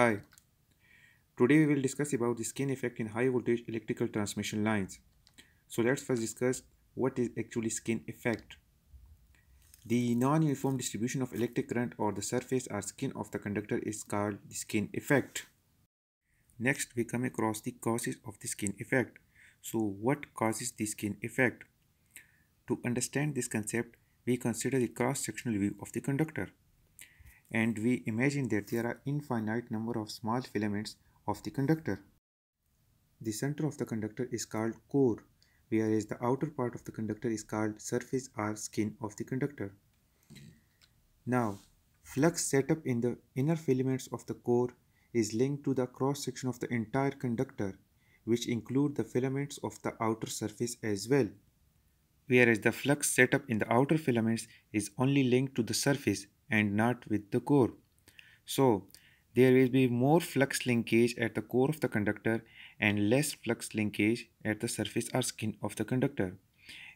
Hi, today we will discuss about the skin effect in high voltage electrical transmission lines. So let's first discuss what is actually skin effect. The non-uniform distribution of electric current or the surface or skin of the conductor is called the skin effect. Next we come across the causes of the skin effect. So what causes the skin effect? To understand this concept, we consider the cross-sectional view of the conductor and we imagine that there are infinite number of small filaments of the conductor. The center of the conductor is called core, whereas the outer part of the conductor is called surface or skin of the conductor. Now, flux set up in the inner filaments of the core is linked to the cross section of the entire conductor, which include the filaments of the outer surface as well. Whereas the flux set up in the outer filaments is only linked to the surface, and not with the core. So there will be more flux linkage at the core of the conductor and less flux linkage at the surface or skin of the conductor.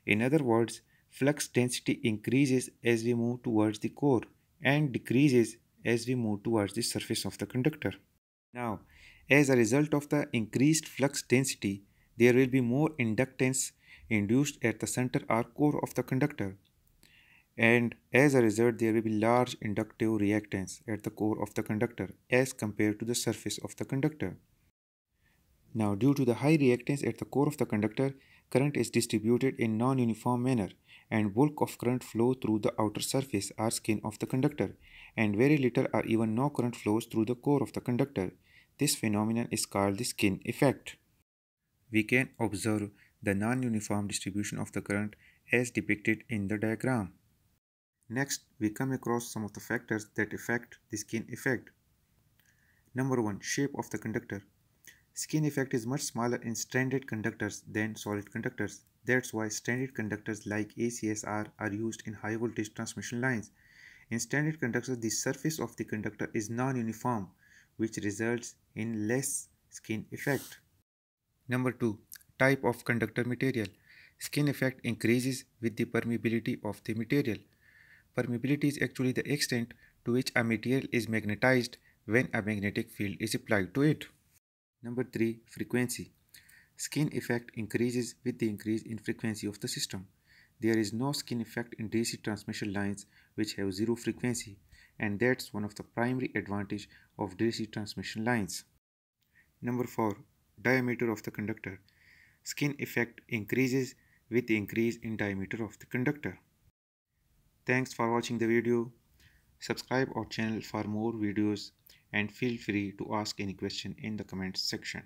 In other words, flux density increases as we move towards the core and decreases as we move towards the surface of the conductor. Now, as a result of the increased flux density, there will be more inductance induced at the center or core of the conductor and as a result there will be large inductive reactance at the core of the conductor as compared to the surface of the conductor. Now due to the high reactance at the core of the conductor, current is distributed in non-uniform manner and bulk of current flow through the outer surface or skin of the conductor and very little or even no current flows through the core of the conductor. This phenomenon is called the skin effect. We can observe the non-uniform distribution of the current as depicted in the diagram. Next, we come across some of the factors that affect the skin effect. Number 1. Shape of the conductor. Skin effect is much smaller in stranded conductors than solid conductors. That's why stranded conductors like ACSR are used in high voltage transmission lines. In stranded conductors, the surface of the conductor is non-uniform, which results in less skin effect. Number 2. Type of conductor material. Skin effect increases with the permeability of the material. Permeability is actually the extent to which a material is magnetized when a magnetic field is applied to it. Number 3. Frequency Skin effect increases with the increase in frequency of the system. There is no skin effect in DC transmission lines which have zero frequency and that's one of the primary advantage of DC transmission lines. Number 4. Diameter of the conductor. Skin effect increases with the increase in diameter of the conductor. Thanks for watching the video. Subscribe our channel for more videos and feel free to ask any question in the comments section.